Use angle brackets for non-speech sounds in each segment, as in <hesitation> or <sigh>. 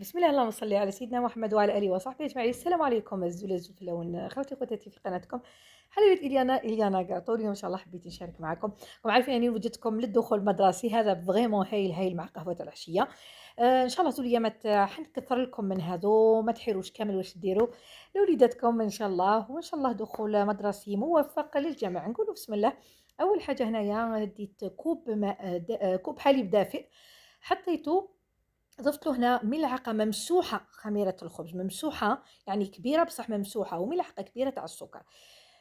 بسم الله اللهم صل على سيدنا محمد وعلى اله وصحبه اجمعين السلام عليكم الزول الزفلون خوتي اخواتي في قناتكم حلقه اليانا اليانا كاطور ان شاء الله حبيت نشارك معكم راكم عارفين اني يعني وجدتكم للدخول المدرسي هذا فريمون هايل هايل مع قهوه العشيه آه، ان شاء الله تولي ما حنكثر لكم من هذو ما تحيروش كامل واش ديروا لوليداتكم ان شاء الله وان شاء الله دخول مدرسي موفق للجميع نقولوا بسم الله اول حاجه هنايا ديت كوب ماء آه، كوب حليب دافئ حطيته ضفت له هنا ملعقه ممسوحه خميره الخبز ممسوحه يعني كبيره بصح ممسوحه وملعقه كبيره تاع السكر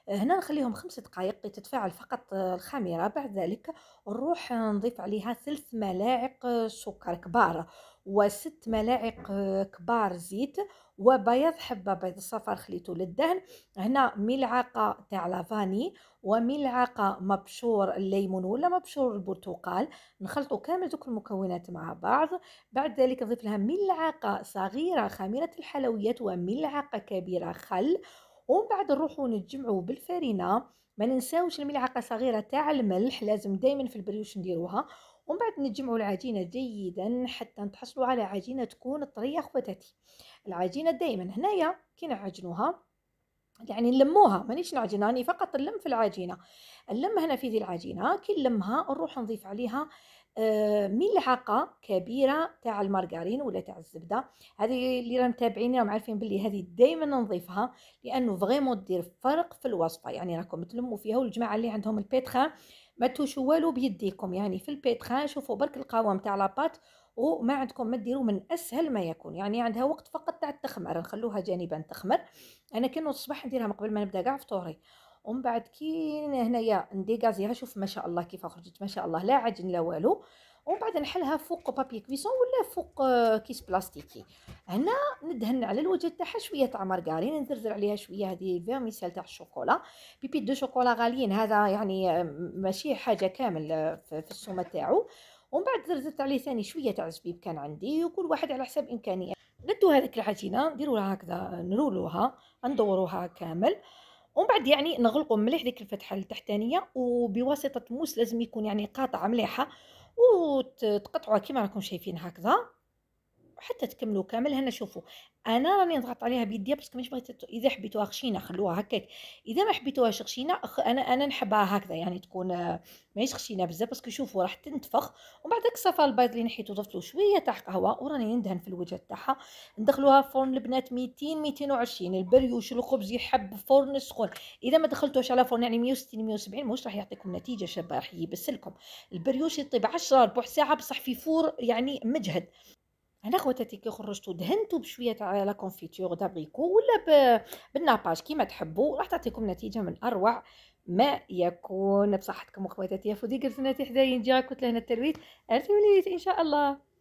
هنا نخليهم خمس دقائق تتفاعل فقط آه، الخميرة بعد ذلك نروح نضيف عليها ثلث ملاعق آه، سكر كبار وست ملاعق آه، كبار زيت وبيض حبة بيض الصفار خليته للدهن هنا ملعقة تاع لافاني وملعقة مبشور الليمون ولا مبشور البرتقال نخلطوا كامل دوك المكونات مع بعض بعد ذلك نضيف لها ملعقة صغيرة خميرة الحلويات وملعقة كبيرة خل ومن بعد نروحوا نتجمعوا بالفرينه ما ننساوش الملعقه صغيره تاع الملح لازم دائما في البريوش نديروها ومن بعد نجمعوا العجينه جيدا حتى نتحصلوا على عجينه تكون طريه خواتاتي العجينه دائما هنايا كي نعجنوها يعني نلموها مانيش نعجنها راني فقط نلم في العجينه نلم هنا في ذي العجينه كي نلمها نروح نضيف عليها آه، ملعقه كبيره تاع المارغرين ولا تاع الزبده هذه اللي راهم متابعيني راهم عارفين بلي هذه دائما نضيفها لانه فريمون دير فرق في الوصفه يعني راكم تلموا فيها والجماعه اللي عندهم البيتخان ما توشوا والو بيديكم يعني في البيتخان شوفوا برك القوام تاع لاباط وما عندكم ما ديروا من اسهل ما يكون يعني عندها وقت فقط تاع التخمر نخلوها جانبا تخمر انا كي الصباح نديرها من قبل ما نبدا كاع فطوري ومن بعد كي هنايا نديغازيها شوف ما شاء الله كيف خرجت ما شاء الله لا عجن لا والو ومن بعد نحلها فوق بابي كويسون ولا فوق آه، كيس بلاستيكي هنا ندهن على الوجه تاعها شويه تاع مارغارين نزرزر عليها شويه هذه الفيرميسيل تاع الشوكولا بيبي دو شوكولا غاليين هذا يعني آه، ماشي حاجه كامل آه، في السومه تاعو ومن بعد زرزت عليه ثاني شويه تاع زبيب كان عندي وكل واحد على حسب امكانيه ندو هذيك العجينه نديروا لها هكذا نرولوها ندوروها كامل ومن بعد يعني نغلقوا مليح ديك الفتحه التحتانيه وبواسطه موس لازم يكون يعني قاطعه مليحه وتقطعوها كيما راكم شايفين هكذا حتى تكملوا كامل هنا شوفوا انا راني نضغط عليها بيديا باسكو مش بغيت اذا حبيتوها خشينه خلوها هكاك اذا ما حبيتوهاش خشينه انا انا نحبها هكذا يعني تكون <hesitation> ماهيش خشينه بزاف باسكو شوفوا راح تنتفخ ومن بعد صفى البيض اللي نحيتو ضفت له شويه تاع قهوه وراني ندهن في الوجه تاعها ندخلوها فرن البنات 200 220 البريوش الخبز يحب فرن سخون اذا ما دخلتوش على فرن يعني 160 170 مش راح يعطيكم نتيجه شابه راح يبسلكم البريوش يطيب 10 ربع ساعه بصح في فور يعني مجهد هنا خواتاتي كي خرجتو دهنتو بشويه تاع لا كونفيتور دابريكو ولا بالناباج كيما تحبوا راح تعطيكم نتيجه من اروع ما يكون بصحتكم اخواتاتي يا فودي قلت لنا حدايا نجي راك كنت لهنا ارتي وليت ان شاء الله